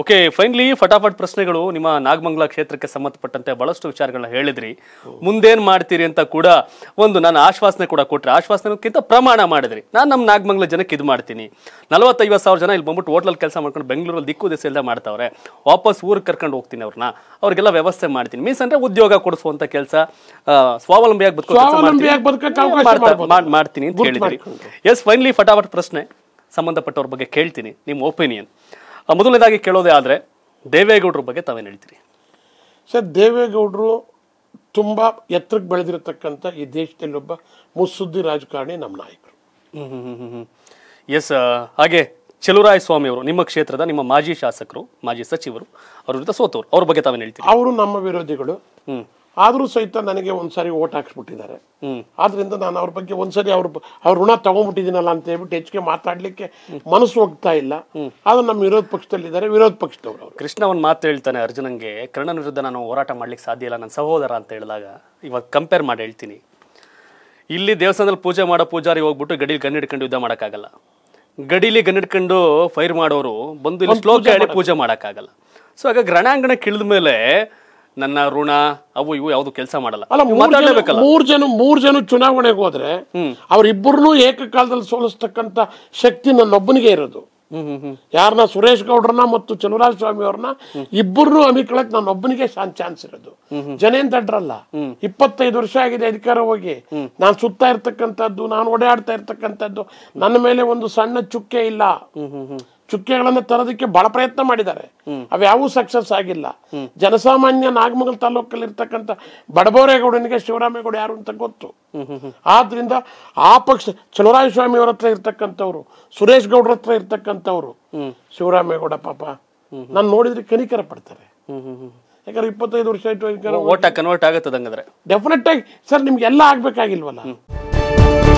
okay finally ಫಟಾಫಟ್ ಪ್ರಶ್ನೆಗಳು ನಿಮ್ಮ ನಾಗಮಂಗಲ ಕ್ಷೇತ್ರಕ್ಕೆ ಸಂಬಂಧಪಟ್ಟಂತೆ ಬಹಳಷ್ಟು ವಿಚಾರಗಳನ್ನ ಹೇಳಿದ್ರಿ ಮುಂದೇನ್ ಮಾಡ್ತೀರಿ ಅಂತ ಕೂಡ ಒಂದು ನಾನು ಆಶ್ವಾಸನೆ ಕೂಡ ಕೊಟ್ರೆ ಆಶ್ವಾಸನೆಗಿಂತ ಪ್ರಮಾಣ ಮಾಡಿದ್ರಿ ನಾನು ನಮ್ಮ ನಾಗಮಂಗ್ಲ ಜನಕ್ಕೆ ಇದು ಮಾಡ್ತೀನಿ ನಲವತ್ತೈವತ್ತು ಸಾವಿರ ಜನ ಇಲ್ಲಿ ಬಂದ್ಬಿಟ್ಟು ಹೋಟ್ಲಲ್ಲಿ ಕೆಲಸ ಮಾಡ್ಕೊಂಡು ಬೆಂಗಳೂರಲ್ಲಿ ದಿಕ್ಕು ದಿಸೆ ಮಾಡ್ತಾವ್ರೆ ವಾಪಸ್ ಊರಿಗೆ ಕರ್ಕೊಂಡು ಹೋಗ್ತೀನಿ ಅವ್ರನ್ನ ಅವ್ರಿಗೆಲ್ಲ ವ್ಯವಸ್ಥೆ ಮಾಡ್ತೀನಿ ಮೀನ್ಸ್ ಅಂದ್ರೆ ಉದ್ಯೋಗ ಕೊಡಿಸುವಂತ ಕೆಲಸ ಸ್ವಾವಲಂಬಿಯಾಗಿ ಬದುಕೋ ಮಾಡ್ತೀನಿ ಅಂತ ಹೇಳಿದ್ರಿ ಎಸ್ ಫೈನಲಿ ಫಟಾಫಟ್ ಪ್ರಶ್ನೆ ಸಂಬಂಧಪಟ್ಟವ್ರ ಬಗ್ಗೆ ಕೇಳ್ತೀನಿ ನಿಮ್ಮ ಒಪಿನಿಯನ್ ಮೊದಲನೇದಾಗಿ ಕೇಳೋದೇ ಆದರೆ ದೇವೇಗೌಡರ ಬಗ್ಗೆ ತಾವೇನು ಹೇಳ್ತೀರಿ ಸರ್ ದೇವೇಗೌಡರು ತುಂಬ ಎತ್ತರಕ್ಕೆ ಬೆಳೆದಿರತಕ್ಕಂಥ ಈ ದೇಶದಲ್ಲಿ ಒಬ್ಬ ಮುಸುದ್ದಿ ರಾಜಕಾರಣಿ ನಮ್ಮ ನಾಯಕರು ಎಸ್ ಹಾಗೆ ಚಲುರಾಯ ಸ್ವಾಮಿ ಅವರು ನಿಮ್ಮ ಕ್ಷೇತ್ರದ ನಿಮ್ಮ ಮಾಜಿ ಶಾಸಕರು ಮಾಜಿ ಸಚಿವರು ಅವ್ರ ಜೊತೆ ಸೋತವರು ಅವ್ರ ಬಗ್ಗೆ ತಾವೇನು ಹೇಳ್ತೀರಿ ಅವರು ನಮ್ಮ ವಿರೋಧಿಗಳು ಆದ್ರೂ ಸಹಿತ ನನಗೆ ಒಂದ್ಸರಿ ಓಟ್ ಹಾಕ್ಸ್ಬಿಟ್ಟಿದ್ದಾರೆ ಆದ್ರಿಂದ ನಾನು ಅವ್ರ ಬಗ್ಗೆ ಒಂದ್ಸರಿ ಅವ್ರ ಅವ್ರ ಋಣ ತಗೊಂಡ್ಬಿಟ್ಟಿದ್ದೀನಲ್ಲ ಅಂತ ಹೇಳ್ಬಿಟ್ಟು ಹೆಚ್ಚಿಗೆ ಮಾತಾಡ್ಲಿಕ್ಕೆ ಮನಸ್ಸು ಹೋಗ್ತಾ ಇಲ್ಲ ಆದ್ರೆ ನಮ್ಮ ವಿರೋಧ ಪಕ್ಷದಲ್ಲಿದ್ದಾರೆ ವಿರೋಧ ಪಕ್ಷದವರು ಕೃಷ್ಣ ಒಂದು ಮಾತು ಹೇಳ್ತಾನೆ ಅರ್ಜುನಂಗೆ ಕರ್ಣನ ವಿರುದ್ಧ ನಾನು ಹೋರಾಟ ಮಾಡ್ಲಿಕ್ಕೆ ಸಾಧ್ಯ ಇಲ್ಲ ನನ್ನ ಸಹೋದರ ಅಂತ ಹೇಳಿದಾಗ ಇವಾಗ ಕಂಪೇರ್ ಮಾಡಿ ಹೇಳ್ತೀನಿ ಇಲ್ಲಿ ದೇವಸ್ಥಾನದಲ್ಲಿ ಪೂಜೆ ಮಾಡೋ ಪೂಜಾರಿ ಹೋಗ್ಬಿಟ್ಟು ಗಡಿಲಿ ಹಿಡ್ಕೊಂಡು ಯುದ್ಧ ಮಾಡೋಕ್ಕಾಗಲ್ಲ ಗಡಿಲಿ ಹಿಡ್ಕೊಂಡು ಫೈರ್ ಮಾಡೋರು ಬಂದು ಇಲ್ಲಿ ಶ್ಲೋಕ ಪೂಜೆ ಮಾಡೋಕ್ಕಾಗಲ್ಲ ಸೊ ಆಗ ರಣಾಂಗಣಕ್ಕೆ ಇಳಿದ ಮೇಲೆ ನನ್ನ ಋಣ ಅವು ಇವು ಯಾವ್ದು ಕೆಲಸ ಮಾಡಲ್ಲ ಮೂರ್ ಜನ ಮೂರ್ ಜನ ಚುನಾವಣೆಗೆ ಹೋದ್ರೆ ಅವ್ರಿಬ್ಬರನ್ನೂ ಏಕಕಾಲದಲ್ಲಿ ಸೋಲಿಸ್ತಕ್ಕಂತ ಶಕ್ತಿ ನನ್ನೊಬ್ಬನಿಗೆ ಇರೋದು ಯಾರನ್ನ ಸುರೇಶ್ ಗೌಡ್ರನ್ನ ಮತ್ತು ಚಲರಾಜ ಸ್ವಾಮಿ ಅವ್ರನ್ನ ಇಬ್ಬರನ್ನು ಹಮ್ಮಿಕೊಳ್ಳಕ್ ನಾನು ಒಬ್ಬನಿಗೆ ಚಾನ್ಸ್ ಇರೋದು ಜನ ಏನ್ ತಡ್ರಲ್ಲ ಇಪ್ಪತ್ತೈದು ವರ್ಷ ಆಗಿದೆ ಅಧಿಕಾರ ಹೋಗಿ ನಾನ್ ಸುತ್ತಾ ಇರ್ತಕ್ಕಂಥದ್ದು ನಾನು ಓಡಾಡ್ತಾ ಇರ್ತಕ್ಕಂಥದ್ದು ನನ್ನ ಮೇಲೆ ಒಂದು ಸಣ್ಣ ಚುಕ್ಕೆ ಇಲ್ಲ ಚುಕ್ಕೆಗಳನ್ನು ತರೋದಕ್ಕೆ ಬಹಳ ಪ್ರಯತ್ನ ಮಾಡಿದ್ದಾರೆ ಅವ್ಯಾವೂ ಸಕ್ಸಸ್ ಆಗಿಲ್ಲ ಜನಸಾಮಾನ್ಯ ನಾಗಮಂಗಲ ತಾಲೂಕಲ್ಲಿ ಇರ್ತಕ್ಕಂಥ ಬಡಬೋರೇಗೌಡನಿಗೆ ಶಿವರಾಮೇಗೌಡ ಯಾರು ಅಂತ ಗೊತ್ತು ಆದ್ರಿಂದ ಆ ಪಕ್ಷ ಚಲುರಾಯ ಸ್ವಾಮಿ ಅವರತ್ರ ಹತ್ರ ಇರ್ತಕ್ಕಂಥವ್ರು ಸುರೇಶ್ ಗೌಡ್ರ ಹತ್ರ ಇರ್ತಕ್ಕಂಥವ್ರು ಶಿವರಾಮೇಗೌಡ ಪಾಪ ನಾನು ನೋಡಿದ್ರೆ ಕನಿಕರ ಪಡ್ತಾರೆ ಯಾಕಂದ್ರೆ ಇಪ್ಪತ್ತೈದು ವರ್ಷ ಆಯ್ತು ಕನ್ವರ್ಟ್ ಆಗುತ್ತೆ ಡೆಫಿನೆಟ್ ಆಗಿ ಸರ್ ನಿಮ್ಗೆಲ್ಲ ಆಗ್ಬೇಕಾಗಿಲ್ವಲ್ಲ